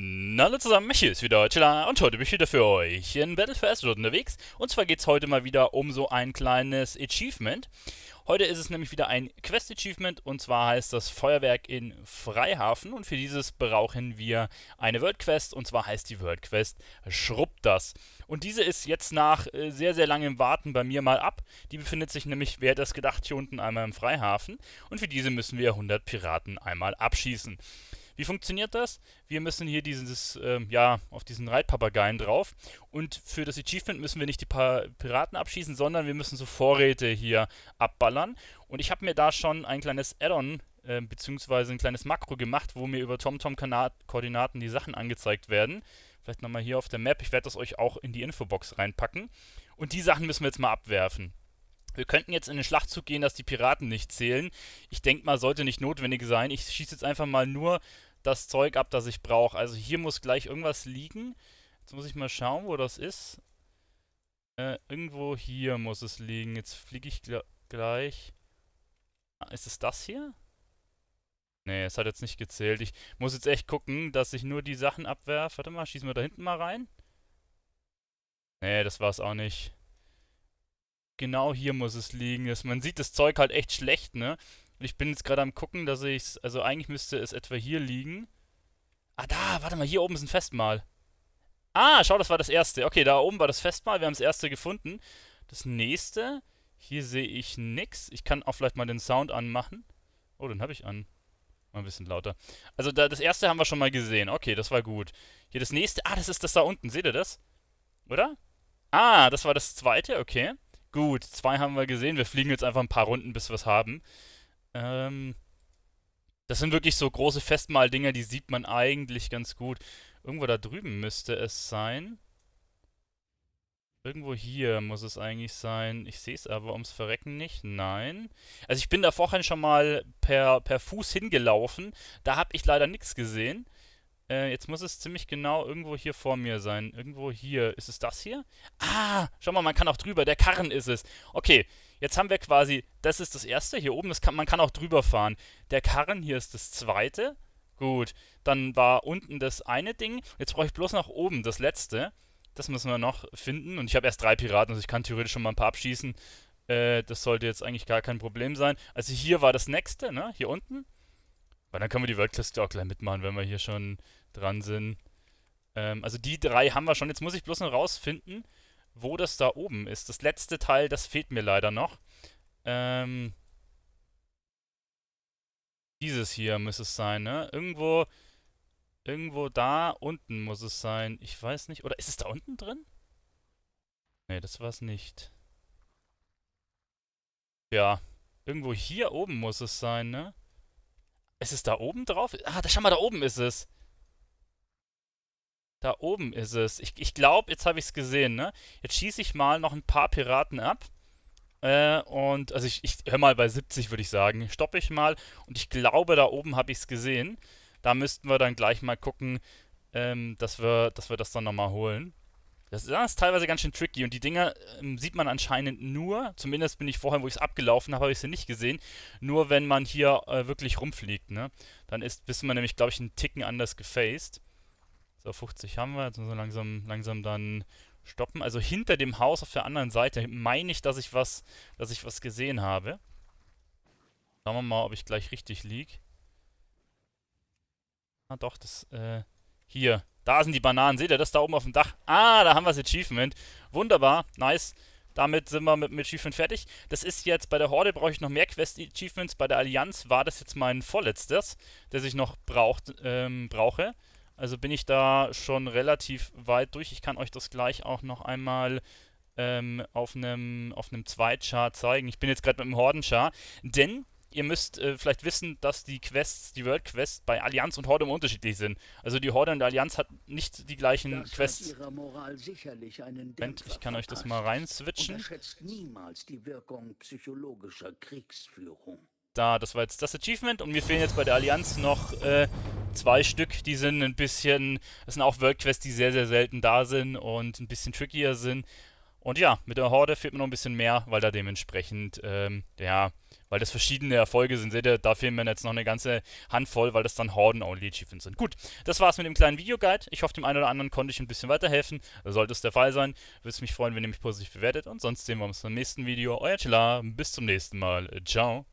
Na, hallo zusammen, hier ist wieder Chilla und heute bin ich wieder für euch in Battle for Azeroth unterwegs. Und zwar geht es heute mal wieder um so ein kleines Achievement. Heute ist es nämlich wieder ein Quest-Achievement und zwar heißt das Feuerwerk in Freihafen und für dieses brauchen wir eine World-Quest und zwar heißt die World-Quest Schrubb das. Und diese ist jetzt nach äh, sehr, sehr langem Warten bei mir mal ab. Die befindet sich nämlich, wer hätte das gedacht, hier unten einmal im Freihafen und für diese müssen wir 100 Piraten einmal abschießen. Wie funktioniert das? Wir müssen hier dieses, ähm, ja, auf diesen Reitpapageien drauf und für das Achievement müssen wir nicht die pa Piraten abschießen, sondern wir müssen so Vorräte hier abballern und ich habe mir da schon ein kleines Add-on äh, beziehungsweise ein kleines Makro gemacht, wo mir über TomTom-Koordinaten die Sachen angezeigt werden. Vielleicht nochmal hier auf der Map, ich werde das euch auch in die Infobox reinpacken. Und die Sachen müssen wir jetzt mal abwerfen. Wir könnten jetzt in den Schlachtzug gehen, dass die Piraten nicht zählen. Ich denke mal, sollte nicht notwendig sein. Ich schieße jetzt einfach mal nur das Zeug ab, das ich brauche. Also hier muss gleich irgendwas liegen. Jetzt muss ich mal schauen, wo das ist. Äh, irgendwo hier muss es liegen. Jetzt fliege ich gl gleich. Ah, ist es das hier? Nee, es hat jetzt nicht gezählt. Ich muss jetzt echt gucken, dass ich nur die Sachen abwerfe. Warte mal, schießen wir da hinten mal rein? Nee, das war es auch nicht. Genau hier muss es liegen. Das, man sieht das Zeug halt echt schlecht, ne? Und ich bin jetzt gerade am gucken, dass ich es, also eigentlich müsste es etwa hier liegen. Ah, da, warte mal, hier oben ist ein Festmahl. Ah, schau, das war das erste. Okay, da oben war das Festmahl, wir haben das erste gefunden. Das nächste, hier sehe ich nichts. Ich kann auch vielleicht mal den Sound anmachen. Oh, den habe ich an. Mal ein bisschen lauter. Also da, das erste haben wir schon mal gesehen. Okay, das war gut. Hier das nächste. Ah, das ist das da unten. Seht ihr das? Oder? Ah, das war das zweite. Okay. Gut, zwei haben wir gesehen. Wir fliegen jetzt einfach ein paar Runden, bis wir es haben. Ähm, das sind wirklich so große Festmaldinger, die sieht man eigentlich ganz gut. Irgendwo da drüben müsste es sein. Irgendwo hier muss es eigentlich sein. Ich sehe es aber ums Verrecken nicht. Nein. Also ich bin da vorhin schon mal per, per Fuß hingelaufen. Da habe ich leider nichts gesehen. Äh, jetzt muss es ziemlich genau irgendwo hier vor mir sein. Irgendwo hier. Ist es das hier? Ah, schau mal, man kann auch drüber. Der Karren ist es. Okay, Jetzt haben wir quasi, das ist das erste hier oben, das kann, man kann auch drüber fahren. Der Karren hier ist das zweite. Gut, dann war unten das eine Ding. Jetzt brauche ich bloß nach oben das letzte. Das müssen wir noch finden. Und ich habe erst drei Piraten, also ich kann theoretisch schon mal ein paar abschießen. Äh, das sollte jetzt eigentlich gar kein Problem sein. Also hier war das nächste, ne? Hier unten. Weil dann können wir die Weltklasse auch gleich mitmachen, wenn wir hier schon dran sind. Ähm, also die drei haben wir schon. Jetzt muss ich bloß noch rausfinden, wo das da oben ist. Das letzte Teil, das fehlt mir leider noch. Ähm, dieses hier muss es sein, ne? Irgendwo, irgendwo da unten muss es sein. Ich weiß nicht. Oder ist es da unten drin? Ne, das war es nicht. Ja, irgendwo hier oben muss es sein, ne? Ist es da oben drauf? Ah, da schau mal, da oben ist es. Da oben ist es. Ich, ich glaube, jetzt habe ich es gesehen, ne? Jetzt schieße ich mal noch ein paar Piraten ab. Äh, und, also ich, ich höre mal bei 70, würde ich sagen. Stoppe ich mal. Und ich glaube, da oben habe ich es gesehen. Da müssten wir dann gleich mal gucken, ähm, dass, wir, dass wir das dann nochmal holen. Das ist, das ist teilweise ganz schön tricky und die Dinger ähm, sieht man anscheinend nur, zumindest bin ich vorher, wo ich es abgelaufen habe, habe ich sie nicht gesehen, nur wenn man hier äh, wirklich rumfliegt, ne? Dann ist, wissen wir nämlich, glaube ich, einen Ticken anders gefaced. So, 50 haben wir. Jetzt müssen wir langsam, langsam dann stoppen. Also hinter dem Haus auf der anderen Seite meine ich, dass ich was, dass ich was gesehen habe. Schauen wir mal, ob ich gleich richtig lieg. Ah, doch, das, äh, hier. Da sind die Bananen. Seht ihr das da oben auf dem Dach? Ah, da haben wir das Achievement. Wunderbar, nice. Damit sind wir mit, dem Achievement fertig. Das ist jetzt, bei der Horde brauche ich noch mehr Quest-Achievements. Bei der Allianz war das jetzt mein vorletztes, das ich noch braucht, ähm, brauche. Also bin ich da schon relativ weit durch. Ich kann euch das gleich auch noch einmal ähm, auf einem auf einem Zweitchart zeigen. Ich bin jetzt gerade mit dem Hordenchar, denn ihr müsst äh, vielleicht wissen, dass die Quests, die World Quests bei Allianz und Horde immer unterschiedlich sind. Also die Horde und die Allianz hat nicht die gleichen das Quests. Moment, ich kann euch das mal reinswitchen. Da, das war jetzt das Achievement und mir fehlen jetzt bei der Allianz noch äh, zwei Stück, die sind ein bisschen, das sind auch Worldquests, die sehr, sehr selten da sind und ein bisschen trickier sind. Und ja, mit der Horde fehlt mir noch ein bisschen mehr, weil da dementsprechend, ähm, ja, weil das verschiedene Erfolge sind. Seht ihr, da fehlen mir jetzt noch eine ganze Handvoll, weil das dann Horden-Only-Achievements sind. Gut, das war's mit dem kleinen Videoguide. Ich hoffe, dem einen oder anderen konnte ich ein bisschen weiterhelfen. Sollte es der Fall sein, würde es mich freuen, wenn ihr mich positiv bewertet. Und sonst sehen wir uns beim nächsten Video. Euer Chilla, bis zum nächsten Mal. Ciao.